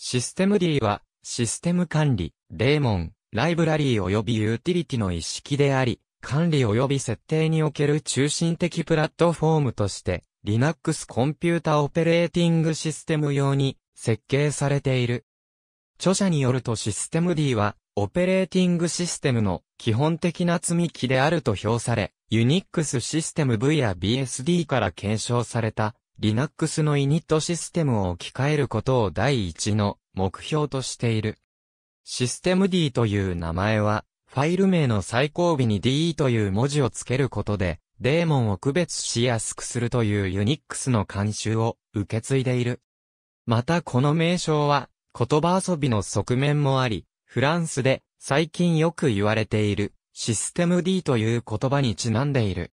システム D は、システム管理、デーモン、ライブラリー及びユーティリティの一式であり、管理及び設定における中心的プラットフォームとして、Linux コンピュータオペレーティングシステム用に設計されている。著者によるとシステム D は、オペレーティングシステムの基本的な積み木であると評され、Unix システム V や BSD から検証された Linux のイニットシステムを置き換えることを第一の目標としている。システム D という名前は、ファイル名の最後尾に DE という文字をつけることで、デーモンを区別しやすくするという Unix の慣習を受け継いでいる。またこの名称は、言葉遊びの側面もあり、フランスで最近よく言われているシステム D という言葉にちなんでいる。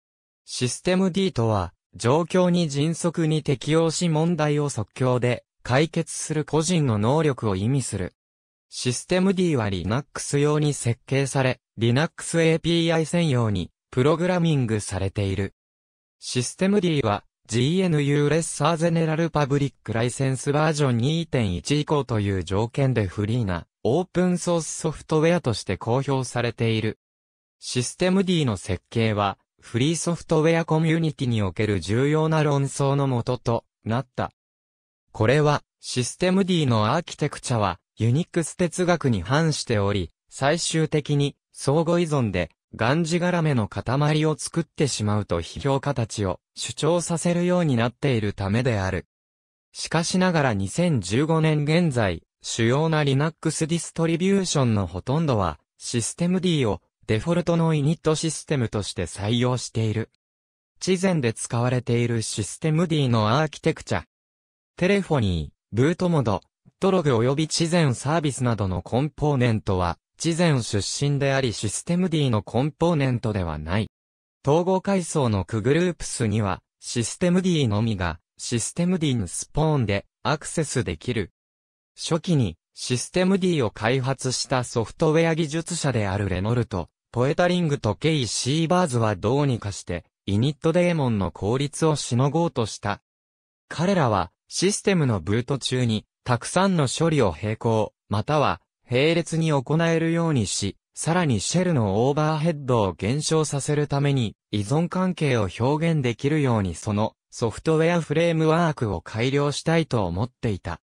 システム D とは状況に迅速に適応し問題を即興で解決する個人の能力を意味する。システム D は Linux 用に設計され、Linux API 専用にプログラミングされている。システム D は GNU レッサーゼネラルパブリックライセンスバージョン2.1以降という条件でフリーなオープンソースソフトウェアとして公表されている。システム D の設計はフリーソフトウェアコミュニティにおける重要な論争のもととなった。これは、システム D のアーキテクチャは、ユニックス哲学に反しており、最終的に、相互依存で、がんじがらめの塊を作ってしまうと批評家たちを主張させるようになっているためである。しかしながら2015年現在、主要な Linux ディストリビューションのほとんどは、システム D をデフォルトのイニットシステムとして採用している。地前で使われているシステム D のアーキテクチャ。テレフォニー、ブートモード、ドログ及び地前サービスなどのコンポーネントは、地前出身でありシステム D のコンポーネントではない。統合階層の区グループスには、システム D のみが、システム D にスポーンでアクセスできる。初期に、システム D を開発したソフトウェア技術者であるレノルト、ポエタリングとケイ・シーバーズはどうにかして、イニットデーモンの効率をしのごうとした。彼らは、システムのブート中に、たくさんの処理を並行、または、並列に行えるようにし、さらにシェルのオーバーヘッドを減少させるために、依存関係を表現できるようにその、ソフトウェアフレームワークを改良したいと思っていた。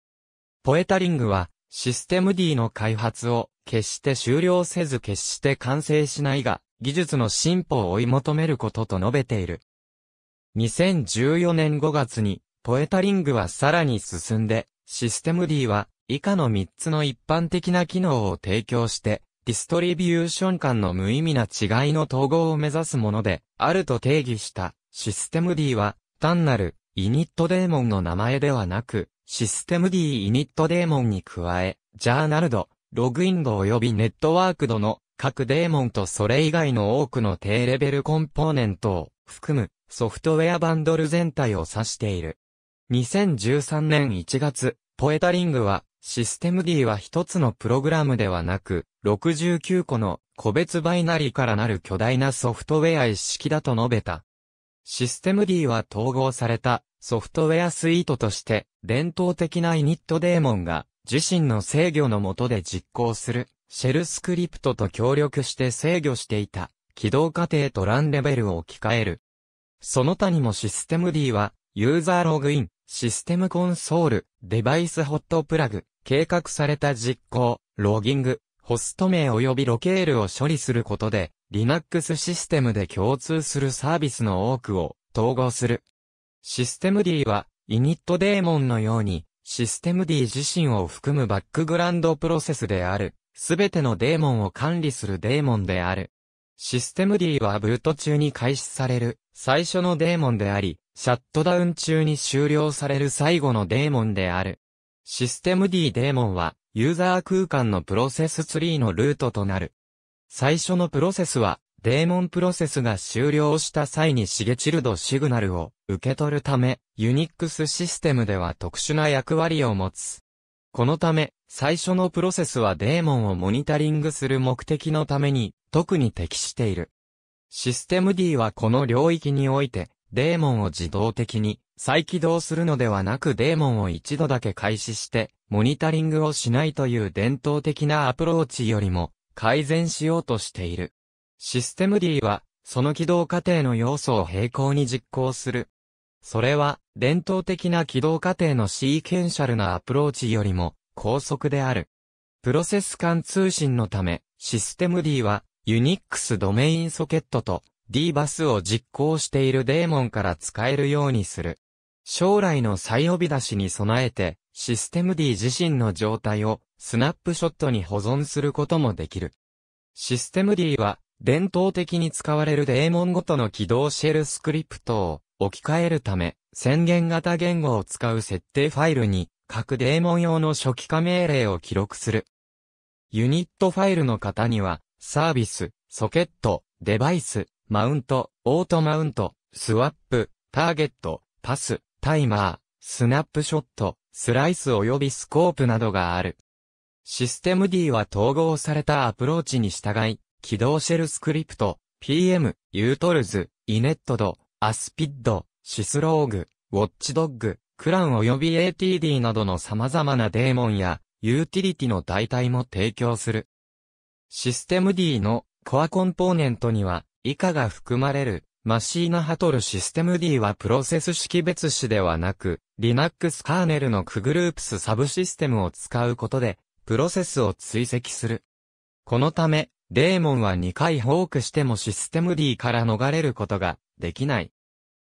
ポエタリングは、システム D の開発を決して終了せず決して完成しないが、技術の進歩を追い求めることと述べている。2014年5月に、ポエタリングはさらに進んで、システム D は以下の3つの一般的な機能を提供して、ディストリビューション間の無意味な違いの統合を目指すもので、あると定義した、システム D は、単なる、イニットデーモンの名前ではなく、システム D イニットデーモンに加え、ジャーナルド、ログインド及びネットワークドの各デーモンとそれ以外の多くの低レベルコンポーネントを含むソフトウェアバンドル全体を指している。2013年1月、ポエタリングはシステム D は一つのプログラムではなく、69個の個別バイナリからなる巨大なソフトウェア一式だと述べた。システム D は統合されたソフトウェアスイートとして、伝統的なイニットデーモンが、自身の制御の下で実行する、シェルスクリプトと協力して制御していた、起動過程とランレベルを置き換える。その他にもシステム D は、ユーザーログイン、システムコンソール、デバイスホットプラグ、計画された実行、ロギング、ホスト名及びロケールを処理することで、Linux システムで共通するサービスの多くを統合する。システム D は、イニットデーモンのように、システム D 自身を含むバックグラウンドプロセスである、すべてのデーモンを管理するデーモンである。システム D はブート中に開始される最初のデーモンであり、シャットダウン中に終了される最後のデーモンである。システム D デーモンは、ユーザー空間のプロセスツリーのルートとなる。最初のプロセスは、デーモンプロセスが終了した際にシゲチルドシグナルを受け取るため、ユニックスシステムでは特殊な役割を持つ。このため、最初のプロセスはデーモンをモニタリングする目的のために、特に適している。システム D はこの領域において、デーモンを自動的に再起動するのではなくデーモンを一度だけ開始して、モニタリングをしないという伝統的なアプローチよりも改善しようとしている。システム D は、その起動過程の要素を並行に実行する。それは、伝統的な起動過程のシーケンシャルなアプローチよりも、高速である。プロセス間通信のため、システム D は、ユニックスドメインソケットと D バスを実行しているデーモンから使えるようにする。将来の再呼び出しに備えて、システム D 自身の状態をスナップショットに保存することもできる。システム D は伝統的に使われるデーモンごとの起動シェルスクリプトを置き換えるため、宣言型言語を使う設定ファイルに、各デーモン用の初期化命令を記録する。ユニットファイルの型には、サービス、ソケット、デバイス、マウント、オートマウント、スワップ、ターゲット、パス、タイマー、スナップショット、スライス及びスコープなどがある。システム D は統合されたアプローチに従い、起動シェルスクリプト、PM、ユートルズ、イネットド、アスピッド、シスローグ、ウォッチドッグ、クラン及び ATD などの様々なデーモンや、ユーティリティの代替も提供する。システム D のコアコンポーネントには、以下が含まれる。マシーナハトルシステム D はプロセス識別子ではなく、Linux カーネルのクグループスサブシステムを使うことで、プロセスを追跡する。このため、デーモンは2回ホークしてもシステム D から逃れることができない。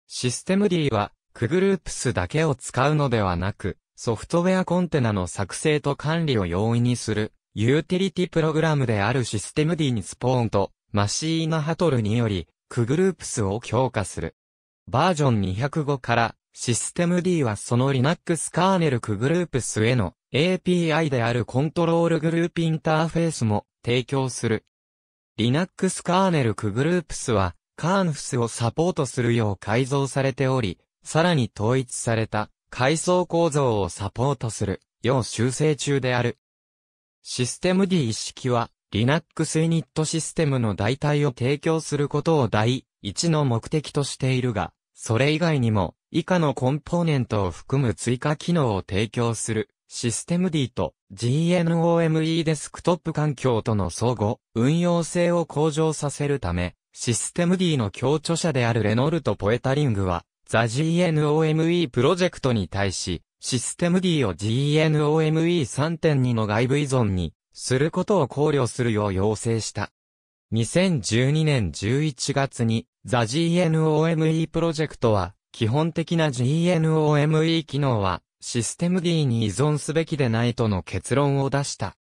システム D は、クグループスだけを使うのではなく、ソフトウェアコンテナの作成と管理を容易にする、ユーティリティプログラムであるシステム D にスポーンと、マシーナハトルにより、クグループスを強化する。バージョン205から、システム D はその Linux カーネルクグループスへの API であるコントロールグループインターフェースも提供する。Linux カーネルクグループスは、カーンフスをサポートするよう改造されており、さらに統一された階層構造をサポートするよう修正中である。システム D 一式は Linux ユニットシステムの代替を提供することを第一の目的としているが、それ以外にも以下のコンポーネントを含む追加機能を提供するシステム D と GNOME デスクトップ環境との相互、運用性を向上させるため、システム D の協著者であるレノルト・ポエタリングは、ザ・ GNOME プロジェクトに対し、システム D を GNOME3.2 の外部依存に、することを考慮するよう要請した。2012年11月に、ザ・ GNOME プロジェクトは、基本的な GNOME 機能は、システム D に依存すべきでないとの結論を出した。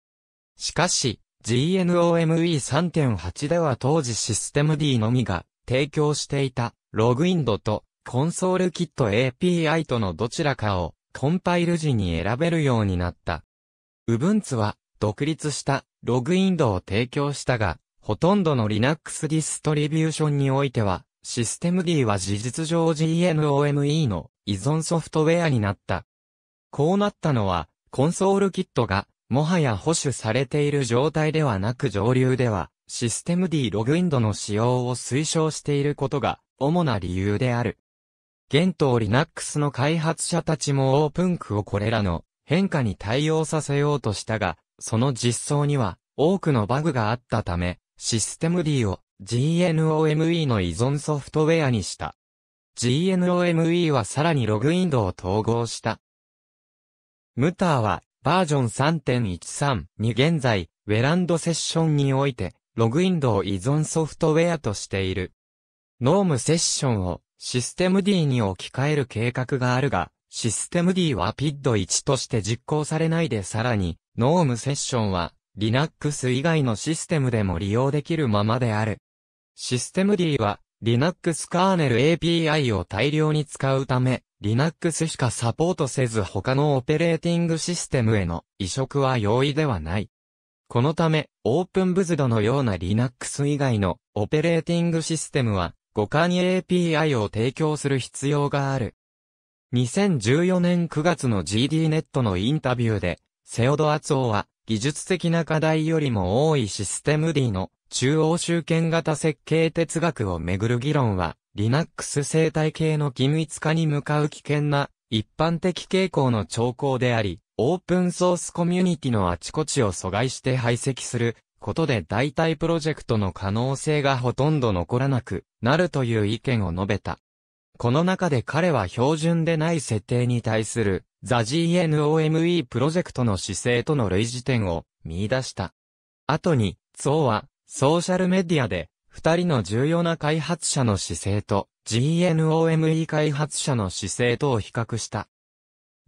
しかし、GNOME3.8 では当時システム D のみが提供していたログインドとコンソールキット API とのどちらかをコンパイル時に選べるようになった。Ubuntu は独立したログインドを提供したが、ほとんどの Linux ディストリビューションにおいてはシステム D は事実上 GNOME の依存ソフトウェアになった。こうなったのは、コンソールキットが、もはや保守されている状態ではなく上流では、システム D ログインドの使用を推奨していることが、主な理由である。現当 Linux の開発者たちもオープンクをこれらの変化に対応させようとしたが、その実装には多くのバグがあったため、システム D を GNOME の依存ソフトウェアにした。GNOME はさらにログインドを統合したムターは、バージョン3.13に現在、ウェランドセッションにおいて、ログインドを依存ソフトウェアとしている。ノームセッションをシステム D に置き換える計画があるが、システム D は PID1 として実行されないでさらに、ノームセッションは Linux 以外のシステムでも利用できるままである。システム D は Linux カーネル API を大量に使うため、Linux しかサポートせず他のオペレーティングシステムへの移植は容易ではない。このため、オープンブズドのような Linux 以外のオペレーティングシステムは、互換 API を提供する必要がある。2014年9月の GDNet のインタビューで、セオドアツオは、技術的な課題よりも多いシステム D の中央集権型設計哲学をめぐる議論は、Linux 生態系の機密化に向かう危険な一般的傾向の兆候であり、オープンソースコミュニティのあちこちを阻害して排斥することで代替プロジェクトの可能性がほとんど残らなくなるという意見を述べた。この中で彼は標準でない設定に対するザ GNOME プロジェクトの姿勢との類似点を見出した。後に、ツオはソーシャルメディアで二人の重要な開発者の姿勢と GNOME 開発者の姿勢とを比較した。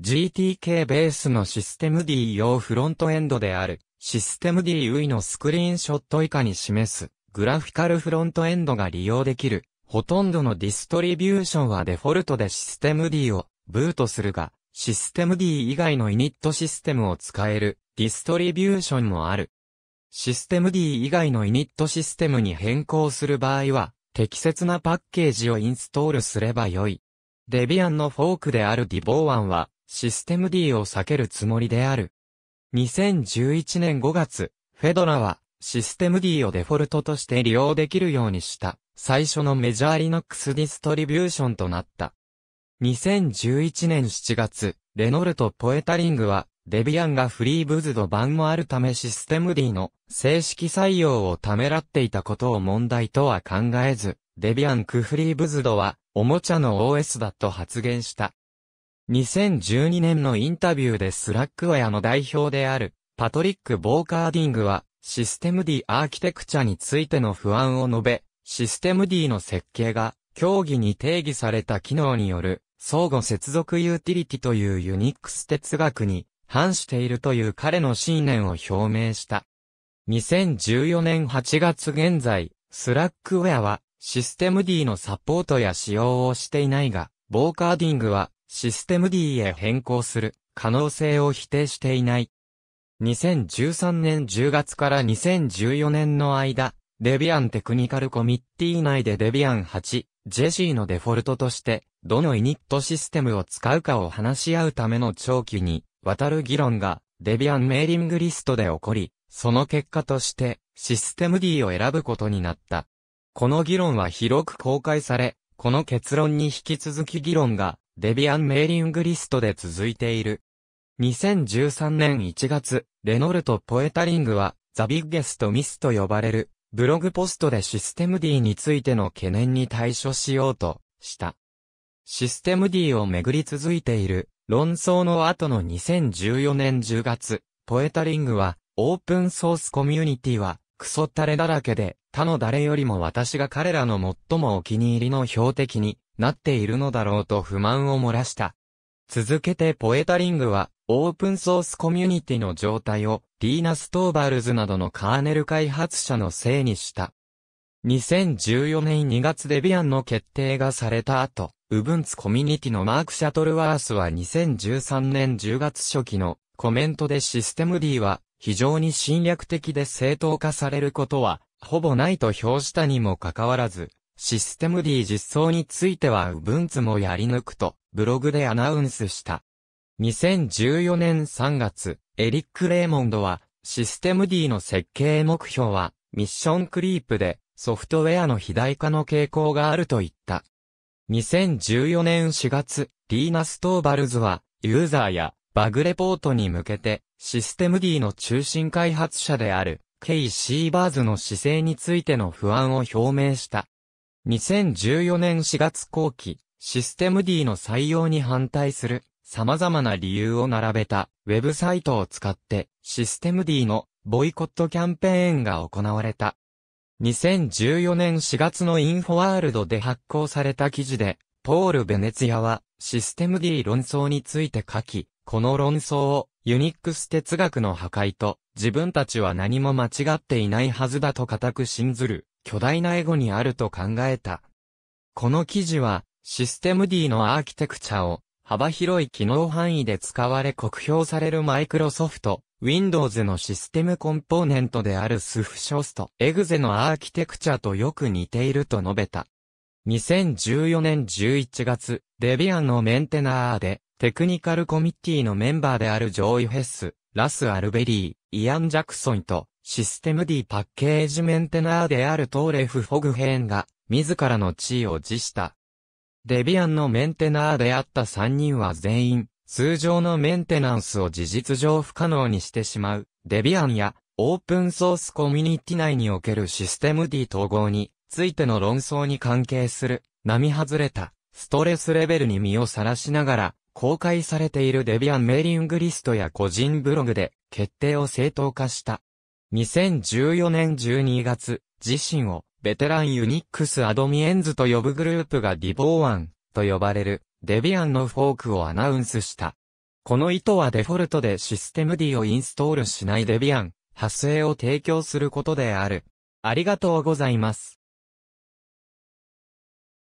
GTK ベースのシステム D 用フロントエンドであるシステム D u i のスクリーンショット以下に示すグラフィカルフロントエンドが利用できるほとんどのディストリビューションはデフォルトでシステム D をブートするが、システム D 以外のイニットシステムを使えるディストリビューションもある。システム D 以外のイニットシステムに変更する場合は、適切なパッケージをインストールすればよい。デビアンのフォークであるディボーアンは、システム D を避けるつもりである。2011年5月、フェドラは、システム D をデフォルトとして利用できるようにした、最初のメジャーリノックスディストリビューションとなった。2011年7月、レノルとポエタリングは、デビアンがフリーブズド版もあるためシステム D の正式採用をためらっていたことを問題とは考えず、デビアンクフリーブズドはおもちゃの OS だと発言した。2012年のインタビューでスラックウェアの代表であるパトリック・ボーカーディングはシステム D アーキテクチャについての不安を述べ、システム D の設計が競技に定義された機能による相互接続ユーティリティというユニックス哲学に反しているという彼の信念を表明した。2014年8月現在、スラックウェアはシステム D のサポートや使用をしていないが、ボーカーディングはシステム D へ変更する可能性を否定していない。2013年10月から2014年の間、デビアンテクニカルコミッティ内でデビアン8、ジェシーのデフォルトとして、どのイニットシステムを使うかを話し合うための長期に渡る議論がデビアンメーリングリストで起こり、その結果としてシステム D を選ぶことになった。この議論は広く公開され、この結論に引き続き議論がデビアンメーリングリストで続いている。2013年1月、レノルト・ポエタリングはザ・ビッゲスト・ミスと呼ばれるブログポストでシステム D についての懸念に対処しようとした。システム D をめぐり続いている論争の後の2014年10月、ポエタリングは、オープンソースコミュニティは、クソタレだらけで、他の誰よりも私が彼らの最もお気に入りの標的になっているのだろうと不満を漏らした。続けてポエタリングは、オープンソースコミュニティの状態を、ディーナ・ストーバルズなどのカーネル開発者のせいにした。2014年2月デビアンの決定がされた後、ウブンツコミュニティのマーク・シャトルワースは2013年10月初期のコメントでシステム D は非常に侵略的で正当化されることはほぼないと評したにもかかわらず、システム D 実装についてはウブンツもやり抜くとブログでアナウンスした。2014年3月、エリック・レーモンドはシステム D の設計目標はミッションクリープでソフトウェアの肥大化の傾向があると言った。2014年4月、リーナ・ストーバルズは、ユーザーやバグレポートに向けて、システム D の中心開発者である、KC バーズの姿勢についての不安を表明した。2014年4月後期、システム D の採用に反対する様々な理由を並べたウェブサイトを使ってシステム D のボイコットキャンペーンが行われた。2014年4月のインフォワールドで発行された記事で、ポール・ベネツィアはシステム D 論争について書き、この論争をユニックス哲学の破壊と自分たちは何も間違っていないはずだと固く信ずる巨大なエゴにあると考えた。この記事はシステム D のアーキテクチャを幅広い機能範囲で使われ酷評されるマイクロソフト、Windows のシステムコンポーネントであるスフショスト、エグゼのアーキテクチャとよく似ていると述べた。2014年11月、デビアンのメンテナーで、テクニカルコミッティのメンバーであるジョーイ・ヘス、ラス・アルベリー、イアン・ジャクソンと、システム D パッケージメンテナーであるトーレフ・フォグヘーンが、自らの地位を辞した。デビアンのメンテナーであった3人は全員、通常のメンテナンスを事実上不可能にしてしまう、デビアンや、オープンソースコミュニティ内におけるシステム D 統合についての論争に関係する、並外れた、ストレスレベルに身をさらしながら、公開されているデビアンメーリングリストや個人ブログで、決定を正当化した。2014年12月、自身を、ベテランユニックスアドミエンズと呼ぶグループがディボーアンと呼ばれるデビアンのフォークをアナウンスした。この意図はデフォルトでシステム D をインストールしないデビアン、発生を提供することである。ありがとうございます。